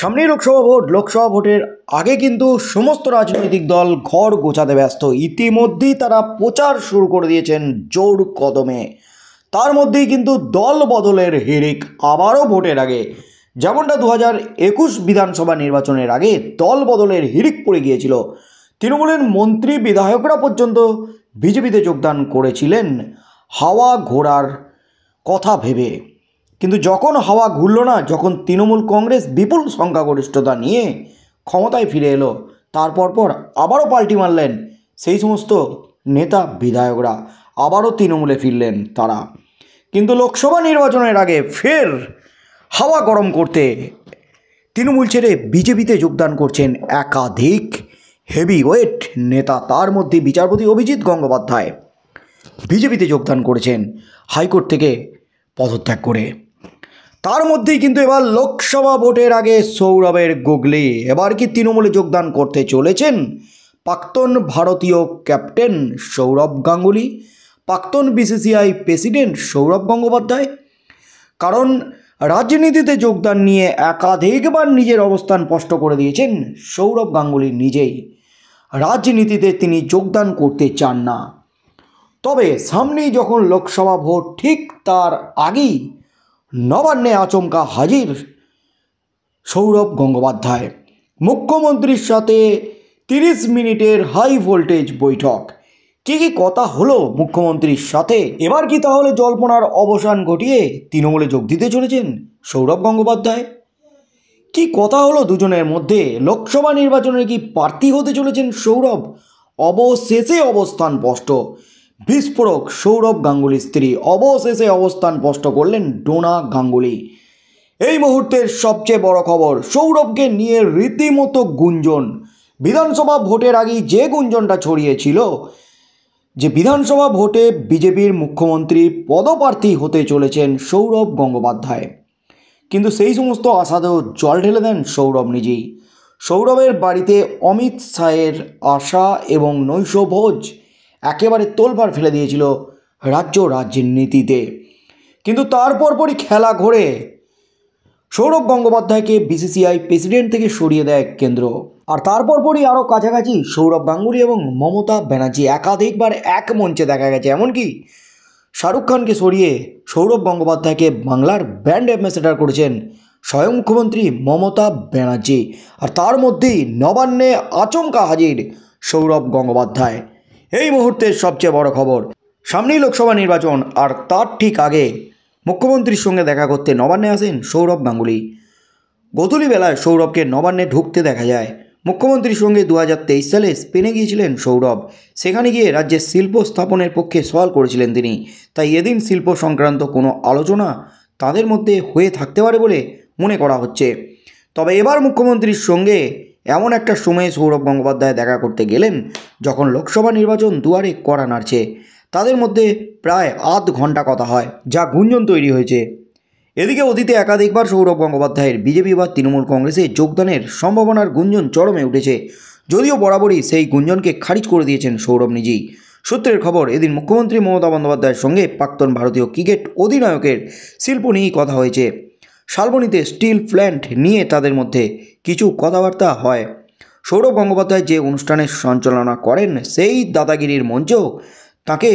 সামনেই লোকসভা ভোট লোকসভা ভোটের আগে কিন্তু সমস্ত রাজনৈতিক দল ঘর গোছাতে ব্যস্ত ইতিমধ্যেই তারা প্রচার শুরু করে দিয়েছেন জোর কদমে তার মধ্যেই কিন্তু দল বদলের হিরিক আবারও ভোটের আগে যেমনটা দু হাজার একুশ বিধানসভা নির্বাচনের আগে দল বদলের হিরিক পড়ে গিয়েছিল তৃণমূলের মন্ত্রী বিধায়করা পর্যন্ত বিজেপিতে যোগদান করেছিলেন হাওয়া ঘোড়ার কথা ভেবে কিন্তু যখন হাওয়া ঘুরল না যখন তৃণমূল কংগ্রেস বিপুল সংখ্যাগরিষ্ঠতা নিয়ে ক্ষমতায় ফিরে এলো তারপর পর আবারও পাল্টি মারলেন সেই সমস্ত নেতা বিধায়করা আবারও তৃণমূলে ফিরলেন তারা কিন্তু লোকসভা নির্বাচনের আগে ফের হাওয়া গরম করতে তৃণমূল ছেড়ে বিজেপিতে যোগদান করছেন একাধিক হেভি ওয়েট নেতা তার মধ্যে বিচারপতি অভিজিৎ গঙ্গোপাধ্যায় বিজেপিতে যোগদান করেছেন হাইকোর্ট থেকে পদত্যাগ করে তার মধ্যেই কিন্তু এবার লোকসভা ভোটের আগে সৌরভের গুগলি এবার কি তৃণমূলে যোগদান করতে চলেছেন প্রাক্তন ভারতীয় ক্যাপ্টেন সৌরভ গাঙ্গুলি প্রাক্তন বিসিসিআই প্রেসিডেন্ট সৌরভ গঙ্গোপাধ্যায় কারণ রাজনীতিতে যোগদান নিয়ে একাধিকবার নিজের অবস্থান স্পষ্ট করে দিয়েছেন সৌরভ গাঙ্গুলি নিজেই রাজনীতিতে তিনি যোগদান করতে চান না তবে সামনেই যখন লোকসভা ভোট ঠিক তার আগেই নবান্নে আচমকা হাজির সৌরভ গঙ্গোপাধ্যায় মুখ্যমন্ত্রীর সাথে তিরিশ মিনিটের হাই ভোল্টেজ বৈঠক কী কী কথা হলো মুখ্যমন্ত্রীর সাথে এবার কি তাহলে জল্পনার অবসান ঘটিয়ে তৃণমূলে যোগ দিতে চলেছেন সৌরভ গঙ্গোপাধ্যায় কি কথা হলো দুজনের মধ্যে লোকসভা নির্বাচনের কি প্রার্থী হতে চলেছেন সৌরভ অবশেষে অবস্থান স্পষ্ট বিস্ফোরক সৌরভ গাঙ্গুলির স্ত্রী অবশেষে অবস্থান স্পষ্ট করলেন ডোনা গাঙ্গুলি এই মুহূর্তের সবচেয়ে বড় খবর সৌরভকে নিয়ে রীতিমতো গুঞ্জন বিধানসভা ভোটের আগেই যে গুঞ্জনটা ছড়িয়েছিল যে বিধানসভা ভোটে বিজেপির মুখ্যমন্ত্রী পদপ্রার্থী হতে চলেছেন সৌরভ গঙ্গোপাধ্যায় কিন্তু সেই সমস্ত আশাতেও জল ঢেলে দেন সৌরভ নিজেই সৌরভের বাড়িতে অমিত শাহের আশা এবং নৈশভোজ ভোজ একেবারে তোলভার ফেলে দিয়েছিল রাজ্য রাজনীতিতে কিন্তু তারপর পরই খেলা ঘোরে সৌরভ গঙ্গোপাধ্যায়কে বিসিসিআই প্রেসিডেন্ট থেকে সরিয়ে দেয় কেন্দ্র আর তারপর পরই আরও কাছাকাছি সৌরভ গাঙ্গুলি এবং মমতা ব্যানার্জি একাধিকবার এক মঞ্চে দেখা গেছে এমনকি শাহরুখ খানকে সরিয়ে সৌরভ গঙ্গোপাধ্যায়কে বাংলার ব্র্যান্ড অ্যাম্বাসেডার করেছেন স্বয়ং মুখ্যমন্ত্রী মমতা ব্যানার্জি আর তার মধ্যেই নবান্নে আচমকা হাজির সৌরভ গঙ্গোপাধ্যায় এই মুহূর্তের সবচেয়ে বড় খবর সামনেই লোকসভা নির্বাচন আর তার ঠিক আগে মুখ্যমন্ত্রীর সঙ্গে দেখা করতে নবান্নে আসেন সৌরভ গাঙ্গুলি গতুলি বেলায় সৌরভকে নবান্নে ঢুকতে দেখা যায় মুখ্যমন্ত্রীর সঙ্গে দু সালে স্পেনে গিয়েছিলেন সৌরভ সেখানে গিয়ে রাজ্যের শিল্প স্থাপনের পক্ষে সওয়াল করেছিলেন তিনি তাই এদিন শিল্প সংক্রান্ত কোনো আলোচনা তাদের মধ্যে হয়ে থাকতে পারে বলে মনে করা হচ্ছে তবে এবার মুখ্যমন্ত্রীর সঙ্গে এমন একটা সময়ে সৌরভ গঙ্গোপাধ্যায় দেখা করতে গেলেন যখন লোকসভা নির্বাচন দুয়ারে কড়া নাড়ছে তাদের মধ্যে প্রায় আধ ঘন্টা কথা হয় যা গুঞ্জন তৈরি হয়েছে এদিকে অতীতে একাধিকবার সৌরভ গঙ্গোপাধ্যায়ের বিজেপি বা তৃণমূল কংগ্রেসে যোগদানের সম্ভাবনার গুঞ্জন চরমে উঠেছে যদিও বরাবরই সেই গুঞ্জনকে খারিজ করে দিয়েছেন সৌরভ নিজেই সূত্রের খবর এদিন মুখ্যমন্ত্রী মমতা বন্দ্যোপাধ্যায়ের সঙ্গে প্রাক্তন ভারতীয় ক্রিকেট অধিনায়কের শিল্প নিয়েই কথা হয়েছে শালবনীতে স্টিল প্ল্যান্ট নিয়ে তাদের মধ্যে কিছু কথাবার্তা হয় সৌরভ গঙ্গোপাধ্যায় যে অনুষ্ঠানের সঞ্চালনা করেন সেই দাদাগিরির মঞ্চেও তাকে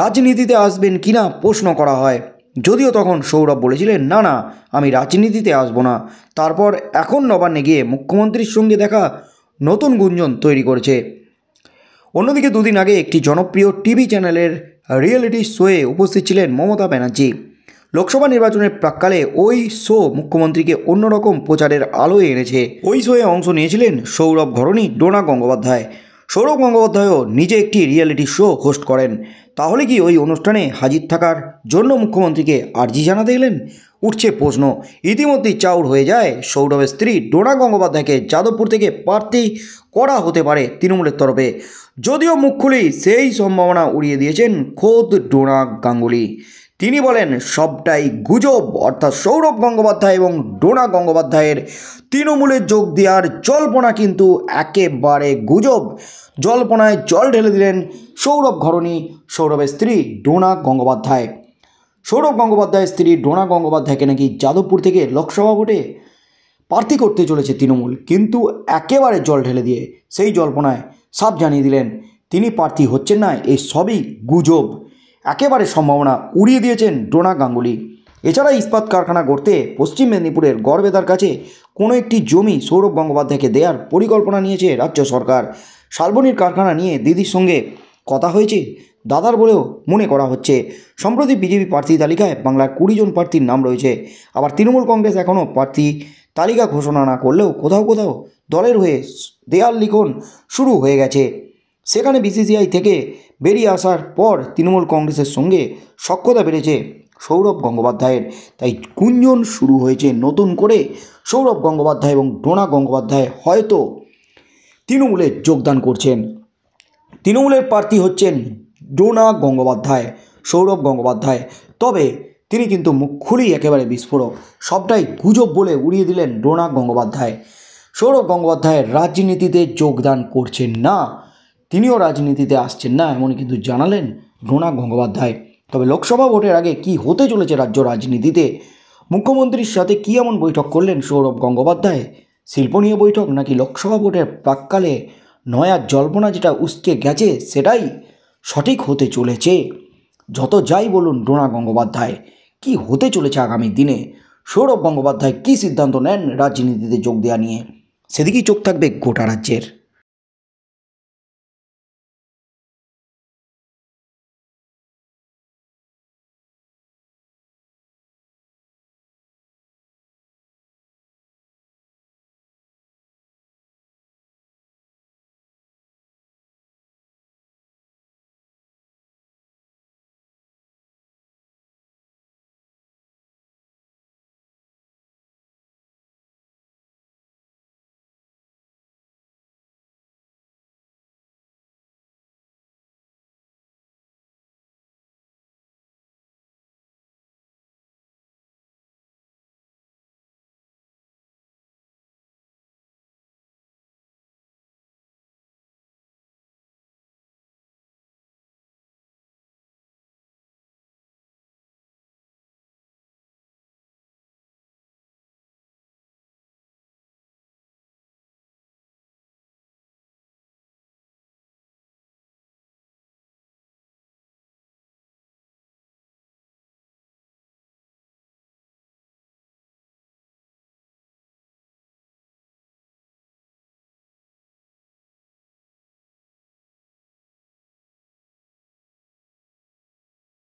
রাজনীতিতে আসবেন কিনা প্রশ্ন করা হয় যদিও তখন সৌরভ বলেছিলেন না না আমি রাজনীতিতে আসব না তারপর এখন নবান্নে গিয়ে মুখ্যমন্ত্রীর সঙ্গে দেখা নতুন গুঞ্জন তৈরি করেছে অন্যদিকে দুদিন আগে একটি জনপ্রিয় টিভি চ্যানেলের রিয়েলিটি শোয়ে উপস্থিত ছিলেন মমতা ব্যানার্জি লোকসভা নির্বাচনের প্রাককালে ওই শো মুখ্যমন্ত্রীকে অন্যরকম প্রচারের আলোয় এনেছে ওই শোয়ে অংশ নিয়েছিলেন সৌরভ ঘরণী ডোনা গঙ্গোপাধ্যায় সৌরভ গঙ্গোপাধ্যায়ও নিজে একটি রিয়েলিটি শো হোস্ট করেন তাহলে কি ওই অনুষ্ঠানে হাজির থাকার জন্য মুখ্যমন্ত্রীকে আর্জি জানাতে এলেন উঠছে প্রশ্ন ইতিমধ্যেই চাউর হয়ে যায় সৌরভের স্ত্রী ডোনা গঙ্গোপাধ্যায়কে যাদবপুর থেকে প্রার্থী করা হতে পারে তৃণমূলের তরফে যদিও মুখ সেই সম্ভাবনা উড়িয়ে দিয়েছেন খোদ ডোনা গাঙ্গুলি তিনি বলেন সবটাই গুজব অর্থাৎ সৌরভ গঙ্গোপাধ্যায় এবং ডোনা গঙ্গোপাধ্যায়ের তৃণমূলে যোগ দেওয়ার জল্পনা কিন্তু একেবারে গুজব জল্পনায় জল ঢেলে দিলেন সৌরভ ঘরণী সৌরভের স্ত্রী ডোনা গঙ্গোপাধ্যায় সৌরভ গঙ্গোপাধ্যায়ের স্ত্রী ডোনা গঙ্গোপাধ্যায়কে নাকি যাদবপুর থেকে লোকসভা ভোটে প্রার্থী করতে চলেছে তৃণমূল কিন্তু একেবারে জল ঢেলে দিয়ে সেই জল্পনায় সাপ জানিয়ে দিলেন তিনি প্রার্থী হচ্ছেন না এই সবই গুজব একেবারে সম্ভাবনা উড়িয়ে দিয়েছেন ডোনা গাঙ্গুলি এছাড়া ইস্পাত কারখানা গড়তে পশ্চিম মেদিনীপুরের গড়বেদার কাছে কোনো একটি জমি সৌরভ গঙ্গোপাধ্যায়কে দেওয়ার পরিকল্পনা নিয়েছে রাজ্য সরকার শালবনির কারখানা নিয়ে দিদির সঙ্গে কথা হয়েছে দাদার বলেও মনে করা হচ্ছে সম্প্রতি বিজেপি প্রার্থী তালিকায় বাংলার কুড়ি জন প্রার্থীর নাম রয়েছে আবার তৃণমূল কংগ্রেস এখনও প্রার্থী তালিকা ঘোষণা না করলেও কোথাও কোথাও দলের হয়ে দেয়াল লিখন শুরু হয়ে গেছে সেখানে বিসিসিআই থেকে বেরিয়ে আসার পর তৃণমূল কংগ্রেসের সঙ্গে সক্ষতা বেড়েছে সৌরভ গঙ্গোপাধ্যায়ের তাই গুঞ্জন শুরু হয়েছে নতুন করে সৌরভ গঙ্গোপাধ্যায় এবং ডোনা গঙ্গোপাধ্যায় হয়তো তৃণমূলে যোগদান করছেন তৃণমূলের প্রার্থী হচ্ছেন ডোনা গঙ্গোপাধ্যায় সৌরভ গঙ্গোপাধ্যায় তবে তিনি কিন্তু মুখ খুলেই একেবারে বিস্ফোরক সবটাই গুজব বলে উড়িয়ে দিলেন ডোনা গঙ্গোপাধ্যায় সৌরভ গঙ্গোপাধ্যায় রাজনীতিতে যোগদান করছেন না তিনিও রাজনীতিতে আসছেন না এমন কিন্তু জানালেন রোনা গঙ্গোপাধ্যায় তবে লোকসভা ভোটের আগে কি হতে চলেছে রাজ্য রাজনীতিতে মুখ্যমন্ত্রীর সাথে কী এমন বৈঠক করলেন সৌরভ গঙ্গোপাধ্যায় শিল্প নিয়ে বৈঠক নাকি লোকসভা ভোটের প্রাককালে নয়া জল্পনা যেটা উস্কে গেছে সেটাই সঠিক হতে চলেছে যত যাই বলুন রোনা গঙ্গোপাধ্যায় কি হতে চলেছে আগামী দিনে সৌরভ গঙ্গোপাধ্যায় কী সিদ্ধান্ত নেন রাজনীতিতে যোগ দেওয়া নিয়ে সেদিকেই চোখ থাকবে গোটা রাজ্যের